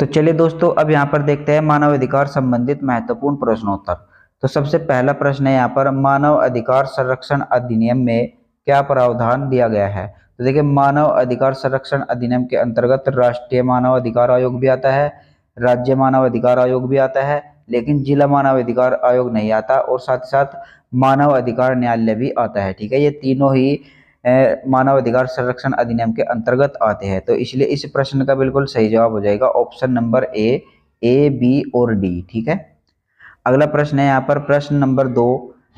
तो चलिए दोस्तों अब यहाँ पर देखते हैं मानव अधिकार संबंधित महत्वपूर्ण प्रश्नोत्तर तो सबसे पहला प्रश्न है यहाँ पर मानव अधिकार संरक्षण अधिनियम में क्या प्रावधान दिया गया है तो देखिये मानव अधिकार संरक्षण अधिनियम के अंतर्गत राष्ट्रीय मानव अधिकार आयोग भी आता है राज्य मानव अधिकार आयोग भी आता है लेकिन जिला मानव अधिकार आयोग नहीं आता और साथ ही साथ मानव अधिकार न्यायालय भी आता है ठीक है ये तीनों ही मानवाधिकार संरक्षण अधिनियम के अंतर्गत आते हैं तो इसलिए इस प्रश्न का बिल्कुल सही जवाब हो जाएगा option number A A B और डी ठीक है अगला प्रश्न है यहाँ पर प्रश्न नंबर दो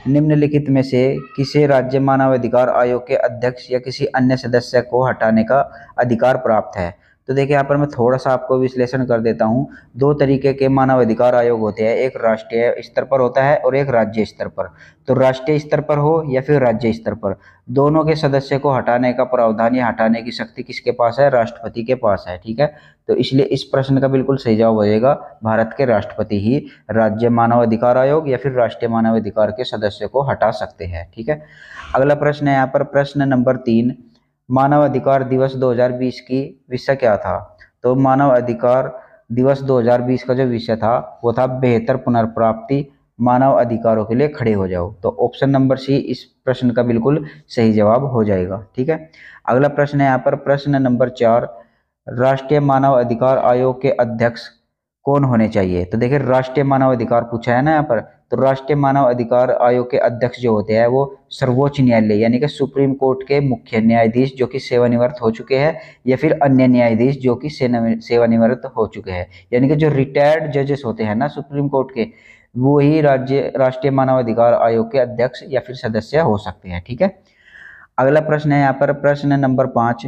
निम्नलिखित में से किसे राज्य मानवाधिकार आयोग के अध्यक्ष या किसी अन्य सदस्य को हटाने का अधिकार प्राप्त है तो देखिए यहाँ पर मैं थोड़ा सा आपको विश्लेषण कर देता हूँ दो तरीके के मानवाधिकार आयोग होते हैं एक राष्ट्रीय स्तर पर होता है और एक राज्य स्तर पर तो राष्ट्रीय स्तर पर हो या फिर राज्य स्तर पर दोनों के सदस्य को हटाने का प्रावधान या हटाने की शक्ति किसके पास है राष्ट्रपति के पास है ठीक है तो इसलिए इस प्रश्न का बिल्कुल सही जवाब हो जाएगा भारत के राष्ट्रपति ही राज्य मानवाधिकार आयोग या फिर राष्ट्रीय मानवाधिकार के सदस्य को हटा सकते हैं ठीक है अगला प्रश्न है यहाँ पर प्रश्न नंबर तीन मानव अधिकार दिवस 2020 की विषय क्या था तो मानव अधिकार दिवस 2020 का जो विषय था वो था बेहतर पुनर्प्राप्ति मानव अधिकारों के लिए खड़े हो जाओ तो ऑप्शन नंबर सी इस प्रश्न का बिल्कुल सही जवाब हो जाएगा ठीक है अगला प्रश्न है यहाँ पर प्रश्न नंबर चार राष्ट्रीय मानव अधिकार आयोग के अध्यक्ष कौन होने चाहिए तो देखिए राष्ट्रीय मानव अधिकार पूछा है ना यहाँ पर तो राष्ट्रीय मानव अधिकार आयोग के अध्यक्ष जो होते हैं वो सर्वोच्च न्यायालय यानी कि सुप्रीम कोर्ट के मुख्य न्यायाधीश जो कि सेवानिवृत्त हो चुके हैं या फिर अन्य न्यायाधीश जो कि सेवानिवृत्त हो चुके हैं यानी कि जो रिटायर्ड जजेस होते हैं ना सुप्रीम कोर्ट के वो ही राज्य राष्ट्रीय मानवाधिकार आयोग के अध्यक्ष या फिर सदस्य हो सकते हैं ठीक है अगला प्रश्न है यहाँ पर प्रश्न नंबर पांच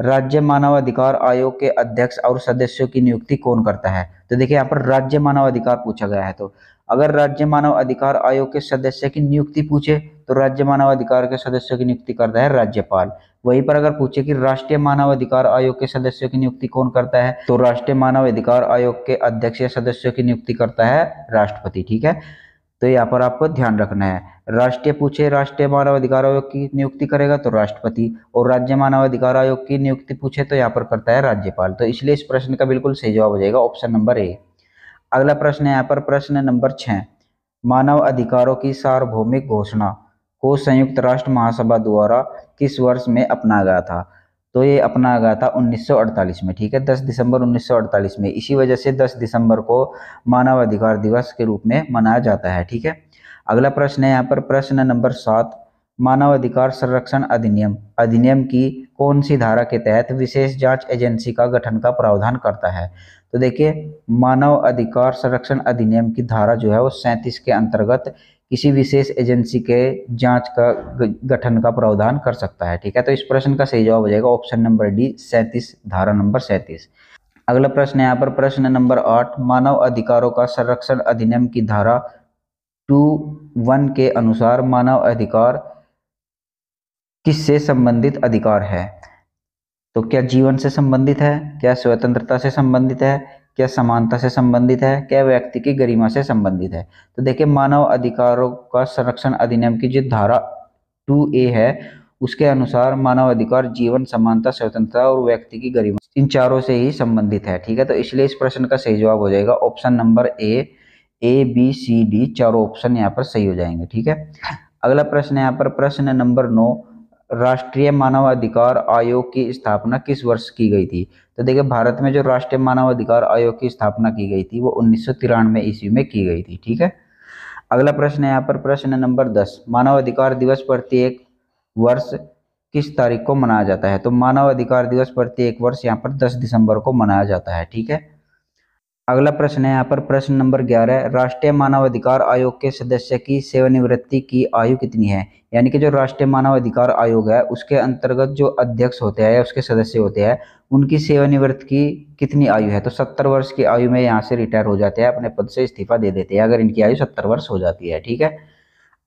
राज्य मानवाधिकार आयोग के अध्यक्ष और सदस्यों की नियुक्ति कौन करता है तो देखिए यहाँ पर राज्य मानवाधिकार पूछा गया है तो अगर राज्य मानव अधिकार आयोग के सदस्य की नियुक्ति पूछे तो राज्य मानव अधिकार के सदस्य की नियुक्ति करता है राज्यपाल वहीं पर अगर पूछे कि राष्ट्रीय मानव अधिकार आयोग के सदस्यों की नियुक्ति कौन करता है तो राष्ट्रीय मानव अधिकार आयोग के अध्यक्ष या सदस्यों की नियुक्ति करता है राष्ट्रपति ठीक है तो यहाँ पर आपको ध्यान रखना है राष्ट्रीय पूछे राष्ट्रीय मानव अधिकार आयोग की नियुक्ति करेगा तो राष्ट्रपति और राज्य मानव अधिकार आयोग की नियुक्ति पूछे तो यहाँ पर करता है राज्यपाल तो इसलिए इस प्रश्न का बिल्कुल सही जवाब हो जाएगा ऑप्शन नंबर ए अगला प्रश्न है यहाँ पर प्रश्न नंबर छः मानव अधिकारों की सार्वभौमिक घोषणा को संयुक्त राष्ट्र महासभा द्वारा किस वर्ष में अपना गया था तो ये अपना गया था 1948 में ठीक है 10 दिसंबर 1948 में इसी वजह से 10 दिसंबर को मानव अधिकार दिवस के रूप में मनाया जाता है ठीक है अगला प्रश्न है यहाँ पर प्रश्न नंबर सात मानव अधिकार संरक्षण अधिनियम अधिनियम की कौन सी धारा के तहत विशेष जांच एजेंसी का गठन का प्रावधान करता है तो देखिए मानव अधिकार संरक्षण अधिनियम की धारा जो है वो सैंतीस के अंतर्गत किसी विशेष एजेंसी के जांच का गठन का प्रावधान कर सकता है ठीक है तो इस प्रश्न का सही जवाब हो जाएगा ऑप्शन नंबर डी सैंतीस धारा नंबर सैंतीस अगला प्रश्न यहाँ पर प्रश्न नंबर आठ मानव अधिकारों का संरक्षण अधिनियम की धारा टू वन के अनुसार मानव अधिकार किससे संबंधित अधिकार है तो क्या जीवन से संबंधित है क्या स्वतंत्रता से संबंधित है क्या समानता से संबंधित है क्या व्यक्ति की गरिमा से संबंधित है तो देखिए मानव अधिकारों का संरक्षण अधिनियम की जो धारा टू ए है उसके अनुसार मानव अधिकार जीवन समानता स्वतंत्रता और व्यक्ति की गरिमा इन चारों से ही संबंधित है ठीक है तो इसलिए इस प्रश्न का सही जवाब हो जाएगा option number A A B C D चारों ऑप्शन यहाँ पर सही हो जाएंगे ठीक है अगला प्रश्न यहाँ पर प्रश्न नंबर नौ राष्ट्रीय मानवाधिकार आयोग की स्थापना किस वर्ष की गई थी तो देखिए भारत में जो राष्ट्रीय मानवाधिकार आयोग की स्थापना की गई थी वो उन्नीस सौ ईस्वी में की गई थी ठीक है अगला प्रश्न है यहाँ पर प्रश्न नंबर दस मानवाधिकार दिवस प्रत्येक वर्ष किस तारीख को मनाया जाता है तो मानव अधिकार दिवस प्रत्येक वर्ष यहाँ पर 10 दिसंबर को मनाया जाता है ठीक है अगला प्रश्न है यहाँ पर प्रश्न नंबर ग्यारह राष्ट्रीय मानवाधिकार आयोग के सदस्य की सेवानिवृत्ति की आयु कितनी है यानी कि जो राष्ट्रीय मानवाधिकार आयोग है उसके अंतर्गत जो अध्यक्ष होते हैं या उसके सदस्य होते हैं उनकी सेवानिवृत्ति की कितनी आयु है तो सत्तर वर्ष की आयु में यहाँ से रिटायर हो जाते हैं अपने पद से इस्तीफा दे देते हैं अगर इनकी आयु सत्तर वर्ष हो जाती है ठीक है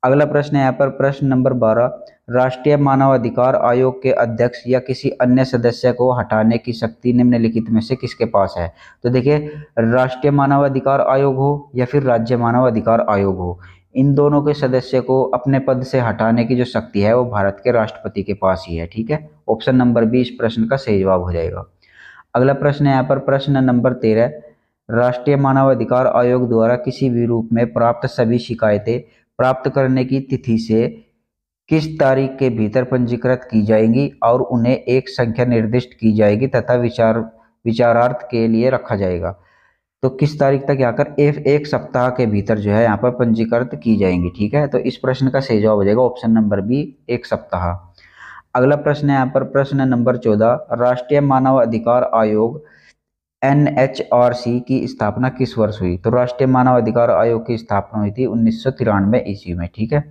अगला प्रश्न है यहाँ पर प्रश्न नंबर बारह राष्ट्रीय मानवाधिकार आयोग के अध्यक्ष या किसी अन्य सदस्य को हटाने की शक्ति निम्नलिखित में से किसके पास है तो देखिए राष्ट्रीय मानवाधिकार आयोग हो या फिर राज्य मानवाधिकार आयोग हो इन दोनों के सदस्य को अपने पद से हटाने की जो शक्ति है वो भारत के राष्ट्रपति के पास ही है ठीक है ऑप्शन नंबर बी इस प्रश्न का सही जवाब हो जाएगा अगला प्रश्न है यहाँ पर प्रश्न नंबर तेरह राष्ट्रीय मानवाधिकार आयोग द्वारा किसी भी रूप में प्राप्त सभी शिकायतें प्राप्त करने की तिथि से किस तारीख के भीतर पंजीकृत की जाएंगी और उन्हें एक संख्या निर्दिष्ट की जाएगी तथा विचार विचारार्थ के लिए रखा जाएगा तो किस तारीख तक यहाँ कर एफ एक सप्ताह के भीतर जो है यहाँ पर पंजीकृत की जाएंगी ठीक है तो इस प्रश्न का सही जवाब हो जाएगा ऑप्शन नंबर बी एक सप्ताह अगला प्रश्न है यहाँ पर प्रश्न नंबर चौदह राष्ट्रीय मानव अधिकार आयोग एन की स्थापना किस वर्ष हुई तो राष्ट्रीय मानव अधिकार आयोग की स्थापना हुई थी उन्नीस सौ ईस्वी में ठीक है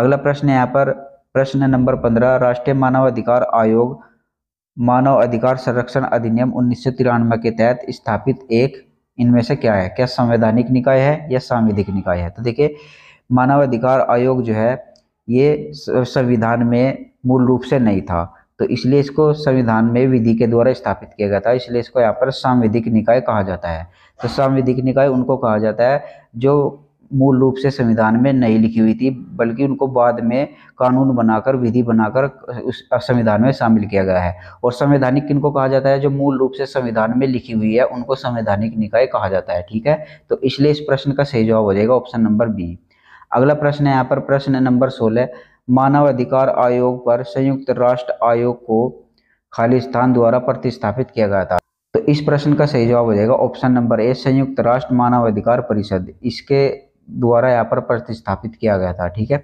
अगला प्रश्न यहाँ पर प्रश्न नंबर पंद्रह राष्ट्रीय मानव अधिकार आयोग मानव अधिकार संरक्षण अधिनियम उन्नीस के तहत स्थापित एक इनमें से क्या है क्या संवैधानिक निकाय है या सांविधिक निकाय है तो देखिए मानव अधिकार आयोग जो है ये संविधान में मूल रूप से नहीं था तो इसलिए इसको संविधान में विधि के द्वारा स्थापित किया गया था इसलिए इसको यहाँ पर सांविधिक निकाय कहा जाता है तो सांविधिक निकाय उनको कहा जाता है जो मूल रूप से संविधान में नहीं लिखी हुई थी बल्कि उनको बाद में कानून बनाकर विधि बनाकर उस संविधान में शामिल किया गया है और संवैधानिक किनको कहा जाता है जो मूल रूप से संविधान में लिखी हुई है उनको संवैधानिक निकाय कहा जाता है ठीक है तो इसलिए इस प्रश्न का सही जवाब हो जाएगा ऑप्शन नंबर बी अगला प्रश्न है यहाँ पर प्रश्न नंबर सोलह मानव अधिकार आयोग पर संयुक्त राष्ट्र आयोग को खालिस्तान द्वारा प्रतिस्थापित किया गया था तो इस प्रश्न का सही जवाब हो जाएगा ऑप्शन नंबर ए संयुक्त राष्ट्र मानव अधिकार परिषद इसके द्वारा यहाँ पर प्रतिस्थापित किया गया था ठीक है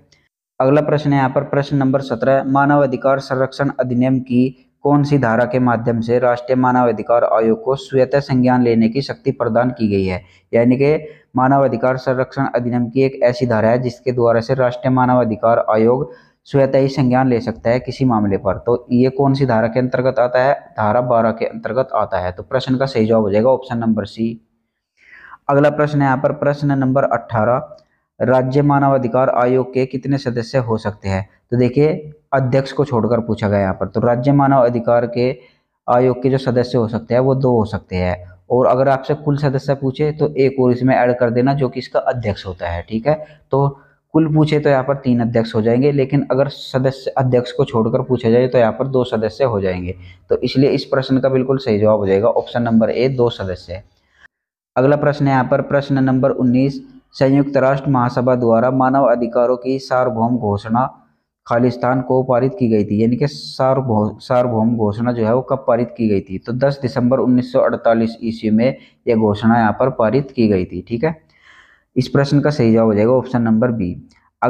अगला प्रश्न है यहाँ पर प्रश्न नंबर सत्रह मानव अधिकार संरक्षण अधिनियम की कौन सी धारा के माध्यम से राष्ट्रीय मानव अधिकार आयोग को स्वेत संज्ञान लेने की शक्ति प्रदान की गई है यानी कि मानव अधिकार संरक्षण अधिनियम की एक ऐसी धारा है जिसके द्वारा से राष्ट्रीय मानव अधिकार आयोग स्वेत ही संज्ञान ले सकता है किसी मामले पर तो ये कौन सी धारा के अंतर्गत आता है धारा बारह के अंतर्गत आता है तो प्रश्न का सही जवाब हो जाएगा ऑप्शन नंबर सी अगला प्रश्न है यहाँ पर प्रश्न नंबर अट्ठारह राज्य मानवाधिकार आयोग के कितने सदस्य हो सकते हैं तो देखिए अध्यक्ष को छोड़कर पूछा गया यहाँ पर तो राज्य मानव अधिकार के आयोग के जो सदस्य हो सकते हैं वो दो हो सकते हैं और अगर आपसे कुल सदस्य पूछे तो एक और इसमें ऐड कर देना जो कि इसका अध्यक्ष होता है ठीक है तो कुल पूछे तो यहाँ पर तीन अध्यक्ष हो जाएंगे लेकिन अगर सदस्य अध्यक्ष को छोड़कर पूछा जाए तो यहाँ पर दो सदस्य हो जाएंगे तो इसलिए इस प्रश्न का बिल्कुल सही जवाब हो जाएगा ऑप्शन नंबर ए दो सदस्य अगला प्रश्न है यहाँ पर प्रश्न नंबर 19 संयुक्त राष्ट्र महासभा द्वारा मानव अधिकारों की सार्वभौम घोषणा खालिस्तान को पारित की गई थी यानी कि सार्वभौम सार्वभौम घोषणा जो है वो कब पारित की गई थी तो 10 दिसंबर 1948 ईस्वी में यह घोषणा यहाँ पर पारित की गई थी ठीक है इस प्रश्न का सही जवाब हो जाएगा ऑप्शन नंबर बी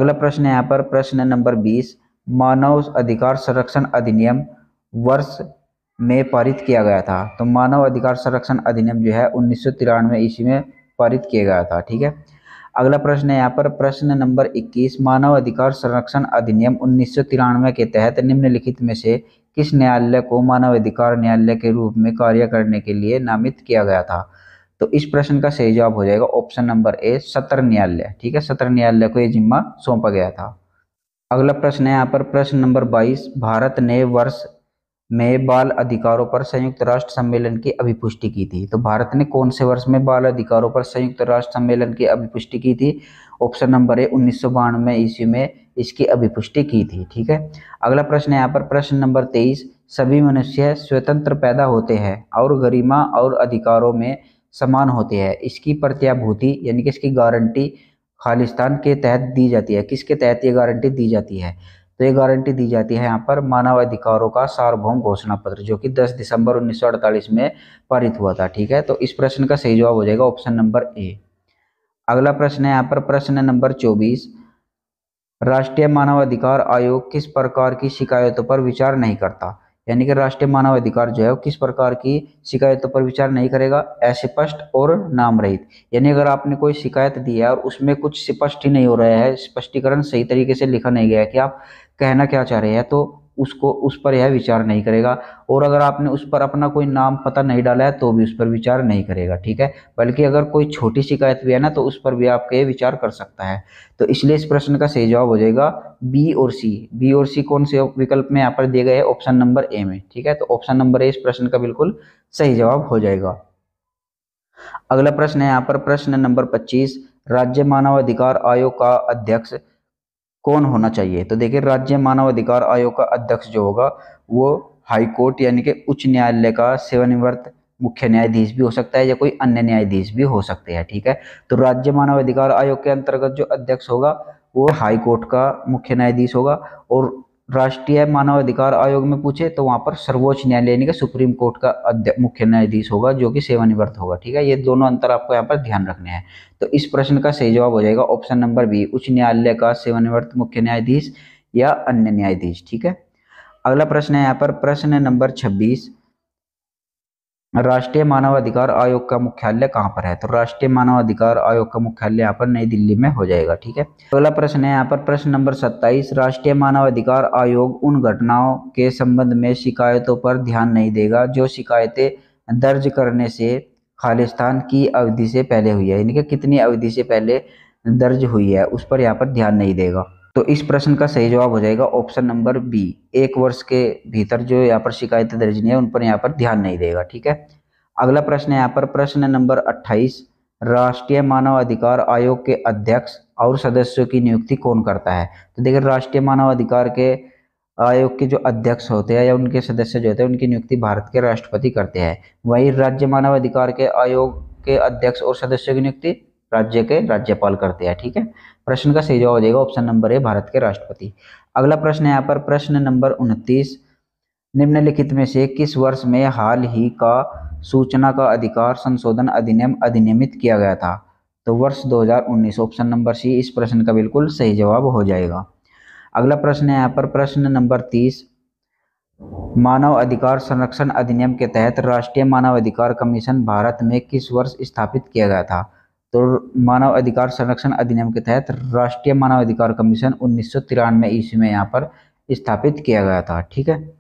अगला प्रश्न है यहाँ पर प्रश्न नंबर बीस मानव अधिकार संरक्षण अधिनियम वर्ष में पारित किया गया था तो मानव अधिकार संरक्षण अधिनियम जो है उन्नीस सौ तिरानवे ईस्वी में पारित किया गया था ठीक है अगला प्रश्न है यहाँ पर प्रश्न नंबर 21 मानव अधिकार संरक्षण अधिनियम उन्नीस सौ तिरानवे के तहत निम्नलिखित में से किस न्यायालय को मानव अधिकार न्यायालय के रूप में कार्य करने के लिए नामित किया गया था तो इस प्रश्न का सही जवाब हो जाएगा ऑप्शन नंबर ए सत्र न्यायालय ठीक है सत्र न्यायालय को यह जिम्मा सौंपा गया था अगला प्रश्न है यहाँ पर प्रश्न नंबर 22 भारत ने वर्ष में बाल अधिकारों पर संयुक्त राष्ट्र सम्मेलन की अभिपुष्टि की थी तो भारत ने कौन से वर्ष में बाल अधिकारों पर संयुक्त राष्ट्र सम्मेलन की अभिपुष्टि की थी ऑप्शन नंबर है उन्नीस सौ बानवे ईस्वी में इसकी अभिपुष्टि की थी ठीक है अगला प्रश्न यहाँ पर प्रश्न नंबर तेईस सभी मनुष्य स्वतंत्र पैदा होते हैं और गरिमा और अधिकारों में समान होते हैं इसकी प्रत्याभूति यानी कि इसकी गारंटी खालिस्तान के तहत दी जाती है किसके तहत ये गारंटी दी जाती है तो ये गारंटी दी जाती है यहाँ पर मानवाधिकारों का सार्वभौम घोषणा पत्र जो कि 10 दिसंबर 1948 में पारित हुआ था ठीक है तो इस प्रश्न का सही जवाब हो जाएगा ऑप्शन नंबर ए अगला प्रश्न है यहाँ पर प्रश्न नंबर चौबीस राष्ट्रीय मानवाधिकार आयोग किस प्रकार की शिकायतों पर विचार नहीं करता यानी कि राष्ट्रीय मानवाधिकार जो है वो किस प्रकार की शिकायतों पर विचार नहीं करेगा अस्पष्ट और नाम रहित यानी अगर आपने कोई शिकायत दी है और उसमें कुछ स्पष्ट ही नहीं हो रहा है स्पष्टीकरण सही तरीके से लिखा नहीं गया है कि आप कहना क्या चाह रहे हैं तो उसको उस पर यह विचार नहीं करेगा और अगर आपने उस पर अपना कोई नाम पता नहीं डाला है तो भी उस पर विचार नहीं करेगा ठीक है बल्कि अगर कोई छोटी शिकायत भी है ना तो उस पर भी आपके विचार कर सकता है तो इसलिए इस प्रश्न का सही जवाब हो जाएगा बी और सी बी और सी कौन से विकल्प में यहाँ पर दिए गए हैं ऑप्शन नंबर ए में ठीक है तो ऑप्शन नंबर ए इस प्रश्न का बिल्कुल सही जवाब हो जाएगा अगला प्रश्न है यहाँ पर प्रश्न नंबर पच्चीस राज्य मानवाधिकार आयोग का अध्यक्ष कौन होना चाहिए तो देखिए राज्य मानव अधिकार आयोग का अध्यक्ष जो होगा वो हाई कोर्ट यानी कि उच्च न्यायालय का सेवानिवृत्त मुख्य न्यायाधीश भी हो सकता है या कोई अन्य न्यायाधीश भी हो सकते हैं ठीक है तो राज्य मानव अधिकार आयोग के अंतर्गत जो अध्यक्ष होगा वो हाई कोर्ट का मुख्य न्यायाधीश होगा और राष्ट्रीय मानवाधिकार आयोग में पूछे तो वहाँ पर सर्वोच्च न्यायालय यानी कि सुप्रीम कोर्ट का मुख्य न्यायाधीश होगा जो कि सेवानिवृत्त होगा ठीक है ये दोनों अंतर आपको यहाँ पर ध्यान रखने हैं तो इस प्रश्न का सही जवाब हो जाएगा ऑप्शन नंबर बी उच्च न्यायालय का सेवानिवृत्त मुख्य न्यायाधीश या अन्य न्यायाधीश ठीक है अगला प्रश्न है यहाँ पर प्रश्न नंबर छब्बीस राष्ट्रीय मानवाधिकार आयोग का मुख्यालय कहाँ पर है तो राष्ट्रीय मानवाधिकार आयोग का मुख्यालय यहाँ पर नई दिल्ली में हो जाएगा ठीक है अगला प्रश्न है यहाँ पर प्रश्न नंबर 27 राष्ट्रीय मानवाधिकार आयोग उन घटनाओं के संबंध में शिकायतों पर ध्यान नहीं देगा जो शिकायतें दर्ज करने से खालिस्तान की अवधि से पहले हुई है यानी कि कितनी अवधि से पहले दर्ज हुई है उस पर यहाँ पर ध्यान नहीं देगा तो इस प्रश्न का सही जवाब हो जाएगा ऑप्शन नंबर बी एक वर्ष के भीतर जो यहाँ पर शिकायतें दर्ज नहीं है उन पर यहाँ पर ध्यान नहीं देगा ठीक है अगला प्रश्न यहाँ पर प्रश्न नंबर अट्ठाईस राष्ट्रीय मानव अधिकार आयोग के अध्यक्ष और सदस्यों की नियुक्ति कौन करता है तो देखिए राष्ट्रीय मानव अधिकार के आयोग के जो अध्यक्ष होते हैं या उनके सदस्य जो होते हैं उनकी नियुक्ति भारत के राष्ट्रपति करते हैं वहीं राज्य मानव अधिकार के आयोग के अध्यक्ष और सदस्यों की नियुक्ति राज्य के राज्यपाल करते हैं ठीक है प्रश्न का सही जवाब हो जाएगा ऑप्शन नंबर ए भारत के राष्ट्रपति अगला प्रश्न यहाँ पर प्रश्न नंबर उनतीस निम्नलिखित में से किस वर्ष में हाल ही का सूचना का अधिकार संशोधन अधिनियम अधिनियमित किया गया था तो वर्ष 2019 ऑप्शन नंबर सी इस प्रश्न का बिल्कुल सही जवाब हो जाएगा अगला प्रश्न है यहाँ पर प्रश्न नंबर तीस मानव अधिकार संरक्षण अधिनियम के तहत राष्ट्रीय मानव अधिकार कमीशन भारत में किस वर्ष स्थापित किया गया था तो मानव अधिकार संरक्षण अधिनियम के तहत राष्ट्रीय मानव अधिकार कमीशन उन्नीस सौ तिरानवे ईस्वी में यहाँ पर स्थापित किया गया था ठीक है